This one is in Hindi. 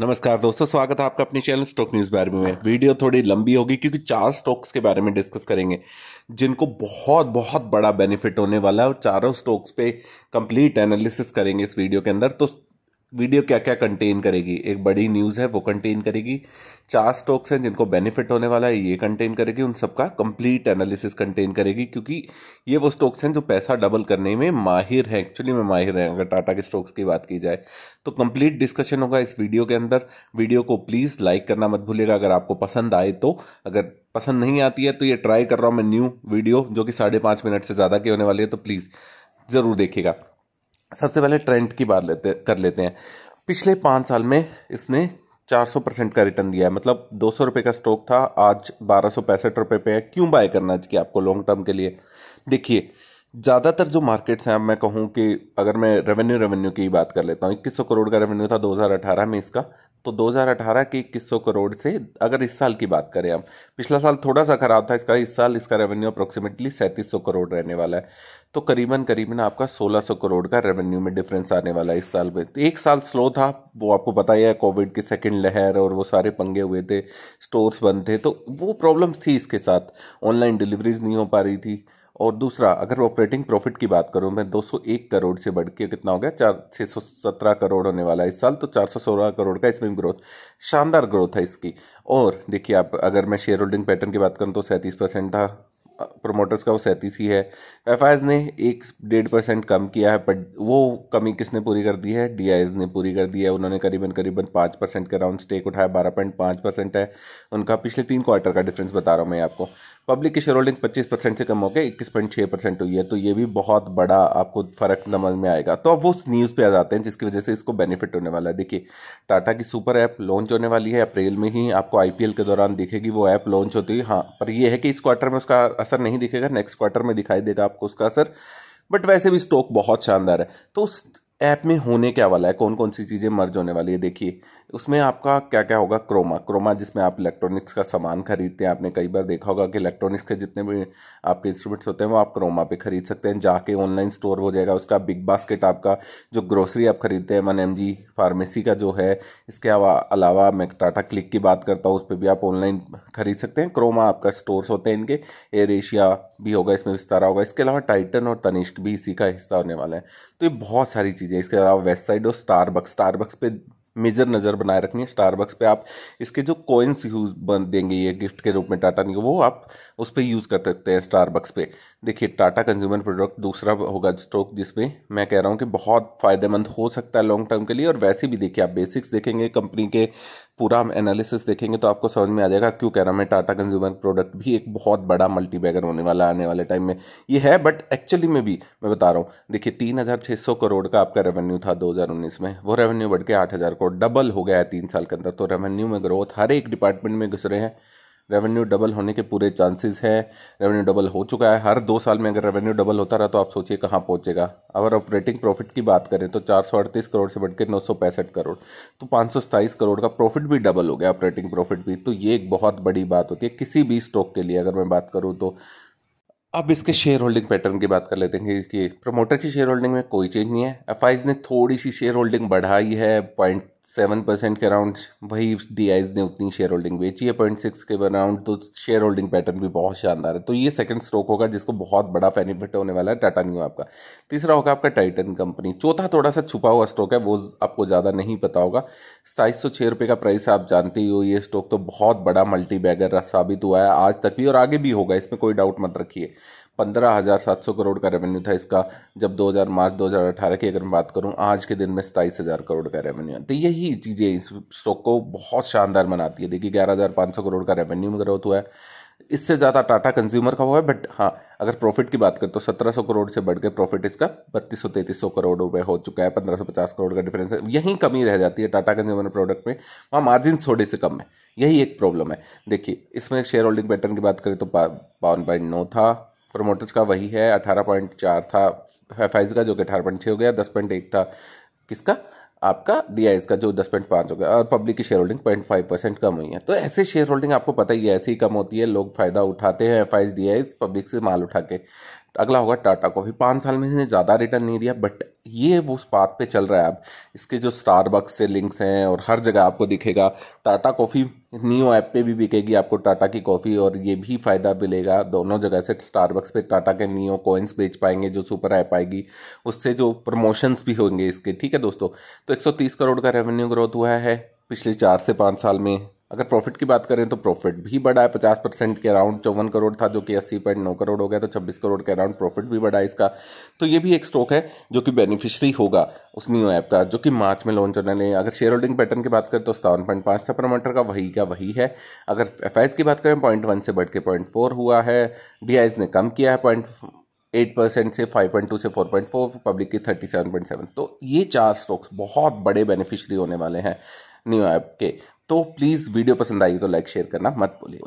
नमस्कार दोस्तों स्वागत है आपका अपने चैनल स्टॉक न्यूज़ बारे में वीडियो थोड़ी लंबी होगी क्योंकि चार स्टॉक्स के बारे में डिस्कस करेंगे जिनको बहुत बहुत बड़ा बेनिफिट होने वाला है और चारों स्टॉक्स पे कंप्लीट एनालिसिस करेंगे इस वीडियो के अंदर तो वीडियो क्या क्या कंटेन करेगी एक बड़ी न्यूज़ है वो कंटेन करेगी चार स्टॉक्स हैं जिनको बेनिफिट होने वाला है ये कंटेन करेगी उन सबका कंप्लीट एनालिसिस कंटेन करेगी क्योंकि ये वो स्टॉक्स हैं जो पैसा डबल करने में माहिर हैं एक्चुअली में माहिर हैं अगर टाटा के स्टॉक्स की बात की जाए तो कंप्लीट डिस्कशन होगा इस वीडियो के अंदर वीडियो को प्लीज़ लाइक करना मत भूलिएगा अगर आपको पसंद आए तो अगर पसंद नहीं आती है तो ये ट्राई कर रहा हूँ मैं न्यू वीडियो जो कि साढ़े पाँच मिनट से ज़्यादा की होने वाली है तो प्लीज़ ज़रूर देखिएगा सबसे पहले ट्रेंड की बात लेते कर लेते हैं पिछले पाँच साल में इसने 400 परसेंट का रिटर्न दिया है मतलब दो सौ रुपये का स्टॉक था आज बारह सौ पैंसठ रुपये पे है क्यों बाय करना चाहिए आपको लॉन्ग टर्म के लिए देखिए ज़्यादातर जो मार्केट्स हैं अब मैं कहूँ कि अगर मैं रेवेन्यू रेवेन्यू की बात कर लेता हूँ इक्कीस सौ करोड़ का रेवेन्यू था 2018 में इसका तो 2018 के इक्कीस करोड़ से अगर इस साल की बात करें हम पिछला साल थोड़ा सा खराब था इसका इस साल इसका रेवेन्यू अप्रोक्सीमेटली सैंतीस करोड़ रहने वाला है तो करीबन करीबन आपका 1600 करोड़ का रेवेन्यू में डिफरेंस आने वाला है इस साल में तो एक साल स्लो था वो आपको पता है कोविड की सेकेंड लहर और वो सारे पंगे हुए थे स्टोर्स बंद थे तो वो प्रॉब्लम्स थी इसके साथ ऑनलाइन डिलीवरीज नहीं हो पा रही थी और दूसरा अगर ऑपरेटिंग प्रॉफिट की बात करूं मैं 201 करोड़ से बढ़ के कितना हो गया चार छः सौ सत्रह करोड़ होने वाला है इस साल तो चार सौ सोलह करोड़ का इसमें ग्रोथ शानदार ग्रोथ है इसकी और देखिए आप अगर मैं शेयर होल्डिंग पैटर्न की बात करूँ तो सैंतीस परसेंट था प्रोमोटर्स का वो सैंतीस ही है एफ ने एक डेढ़ परसेंट कम किया है बट वो कमी किसने पूरी कर दी है डी ने पूरी कर दी है उन्होंने करीबन करीबन पाँच परसेंट के अराउंड स्टेक उठाया बारह पॉइंट पाँच परसेंट है उनका पिछले तीन क्वार्टर का डिफरेंस बता रहा हूँ मैं आपको पब्लिक की शेयर होल्डिंग पच्चीस परसेंट से कम होकर इक्कीस पॉइंट छः परसेंट हुई है तो ये भी बहुत बड़ा आपको फर्क नमल में आएगा तो अब वो न्यूज़ पे आ जाते हैं जिसकी वजह से इसको बेनिफिट होने वाला है देखिए टाटा की सुपर ऐप लॉन्च होने वाली है अप्रैल में ही आपको आई के दौरान देखेगी वो ऐप लॉन्च होती है हाँ पर यह है कि इस क्वार्टर में उसका असर नहीं दिखेगा नेक्स्ट क्वार्टर में दिखाई देगा आपको उसका असर बट वैसे भी स्टॉक बहुत शानदार है तो ऐप में होने क्या वाला है कौन कौन सी चीज़ें मर्ज होने वाली है देखिए उसमें आपका क्या क्या होगा क्रोमा क्रोमा जिसमें आप इलेक्ट्रॉनिक्स का सामान खरीदते हैं आपने कई बार देखा होगा कि इलेक्ट्रॉनिक्स के जितने भी आपके इंस्ट्रूमेंट्स होते हैं वो आप क्रोमा पे खरीद सकते हैं जाके ऑनलाइन स्टोर हो जाएगा उसका बिग बास्केट आपका जो ग्रोसरी आप खरीदते हैं मन एम जी फार्मेसी का जो है इसके अलावा मैं टाटा क्लिक की बात करता हूँ उस पर भी आप ऑनलाइन खरीद सकते हैं क्रोमा आपका स्टोर्स होते हैं इनके एयर एशिया भी होगा इसमें विस्तारा होगा इसके अलावा टाइटन और तनिष्क भी इसी का हिस्सा होने वाला है तो ये बहुत सारी चीज़ें इसके अलावा वेस्ट साइड और स्टारबक्स स्टारबक्स पे मेजर नज़र बनाए रखनी है स्टारबक्स पे आप इसके जो कोइंस यूज बन देंगे ये गिफ्ट के रूप में टाटा नहीं वो आप उस पर यूज़ कर सकते हैं स्टारबक्स पे देखिए टाटा कंज्यूमर प्रोडक्ट दूसरा होगा स्टॉक जिसमें मैं कह रहा हूँ कि बहुत फ़ायदेमंद हो सकता है लॉन्ग टर्म के लिए और वैसे भी देखिए आप बेसिक्स देखेंगे कंपनी के पूरा हम एनालिसिस देखेंगे तो आपको समझ में आ जाएगा क्यों कह रहा मैं टाटा कंज्यूमर प्रोडक्ट भी एक बहुत बड़ा मल्टी बैगर होने वाला आने वाले टाइम में ये है बट एक्चुअली में भी मैं बता रहा हूँ देखिए तीन हज़ार छः सौ करोड़ का आपका रेवेन्यू था उन्नीस में वो रेवेन्यू बढ़ के आठ हज़ार करोड़ डबल हो गया है तीन साल के अंदर तो रेवेन्यू में ग्रोथ हर एक डिपार्टमेंट में घुस रहे हैं रेवेन्यू डबल होने के पूरे चांसेस हैं रेवेन्यू डबल हो चुका है हर दो साल में अगर रेवेन्यू डबल होता रहा तो आप सोचिए कहाँ पहुँचेगा अगर ऑपरेटिंग प्रॉफिट की बात करें तो चार करोड़ से बढ़कर नौ करोड़ तो पाँच करोड़ का प्रॉफिट भी डबल हो गया ऑपरेटिंग प्रॉफिट भी तो ये एक बहुत बड़ी बात होती है किसी भी स्टॉक के लिए अगर मैं बात करूँ तो अब इसके शेयर होल्डिंग पैटर्न की बात कर लेते हैं कि प्रमोटर की शेयर होल्डिंग में कोई चेंज नहीं है एफ ने थोड़ी सी शेयर होल्डिंग बढ़ाई है पॉइंट सेवन परसेंट के अराउंड वही डी आईज ने उतनी शेयर होल्डिंग बेची है पॉइंट सिक्स के अराउंड तो शेयर होल्डिंग पैटर्न भी बहुत शानदार है तो ये सेकंड स्ट्रोक होगा जिसको बहुत बड़ा बेनिफिट होने वाला है टाटा न्यू आपका तीसरा होगा आपका टाइटन कंपनी चौथा थोड़ा सा छुपा हुआ स्टॉक है वो आपको ज़्यादा नहीं पता होगा सताईस सौ छः रुपये का प्राइस आप जानते ही हो ये स्टॉक तो बहुत बड़ा मल्टी बैगर साबित हुआ है आज तक भी और आगे भी होगा इसमें कोई डाउट मत रखिए पंद्रह हज़ार सात सौ करोड़ का रेवेन्यू था इसका जब दो हज़ार मार्च दो हज़ार अठारह की अगर मैं बात करूं आज के दिन में सताईस हज़ार करोड़ का रेवेन्यू है तो यही चीज़ें इस स्टॉक को बहुत शानदार बनाती है देखिए ग्यारह हज़ार पाँच सौ करोड़ का रेवेन्यू में ग्रोथ हुआ है इससे ज़्यादा टाटा कंज्यूमर का हुआ है बट हाँ अगर प्रॉफिट की बात करें तो सत्रह सौ करोड़ से बढ़कर प्रॉफिट इसका बत्तीस सौ तैतीस सौ करोड़ रुपये हो चुका है पंद्रह सौ पचास करोड़ का डिफरेंस है यहीं कमी रह जाती है टाटा कंज्यूमर प्रोडक्ट में वहाँ मार्जिन थोड़े से कम है यही एक प्रॉब्लम है देखिए इसमें शेयर होल्डिंग पैटर्न की बात करें तो बावन पॉइंट नौ था प्रोमोटर्स का वही है अठारह पॉइंट चार था एफ का जो कि अठारह पॉइंट छः हो गया दस पॉइंट एक था किसका आपका डी का जो दस पॉइंट पाँच हो गया और पब्लिक की share holding point five percent कम हुई है तो ऐसे शेयर होल्डिंग आपको पता ही है ऐसी कम होती है लोग फ़ायदा उठाते हैं एफ आई पब्लिक से माल उठा के अगला होगा टाटा को पाँच साल में इसने ज़्यादा रिटर्न नहीं दिया बट ये वो उस बात पे चल रहा है अब इसके जो स्टारबक्स से लिंक्स हैं और हर जगह आपको दिखेगा टाटा कॉफ़ी न्यू ऐप पे भी बिकेगी आपको टाटा की कॉफ़ी और ये भी फ़ायदा मिलेगा दोनों जगह से स्टारबक्स पे टाटा के न्यू कॉइन्स बेच पाएंगे जो सुपर ऐप आएगी उससे जो प्रमोशंस भी होंगे इसके ठीक है दोस्तों तो 130 करोड़ का रेवेन्यू ग्रोथ हुआ है पिछले चार से पाँच साल में अगर प्रॉफिट की बात करें तो प्रॉफिट भी बढ़ा है पचास परसेंट के अराउंड चौवन करोड़ था जो कि अस्सी पॉइंट नौ करोड़ हो गया तो छब्बीस करोड़ के अराउंड प्रॉफिट भी बढ़ा है इसका तो ये भी एक स्टॉक है जो कि बेनिफिशरी होगा उस न्यू ऐप का जो कि मार्च में लॉन्च होने लें अगर शेयर होल्डिंग पैटर्न की बात करें तो सतावन पॉइंट पाँच था प्रमोटर का वही का वही है अगर एफ की बात करें पॉइंट वन से बढ़ के पॉइंट फोर हुआ है डी ने कम किया है पॉइंट एट परसेंट से फाइव पॉइंट टू से फोर पॉइंट फोर पब्लिक की थर्टी सेवन पॉइंट सेवन तो ये चार स्टॉक्स बहुत बड़े बेनिफिशरी होने वाले हैं न्यू ऐप के तो प्लीज़ वीडियो पसंद आई तो लाइक शेयर करना मत भूलिए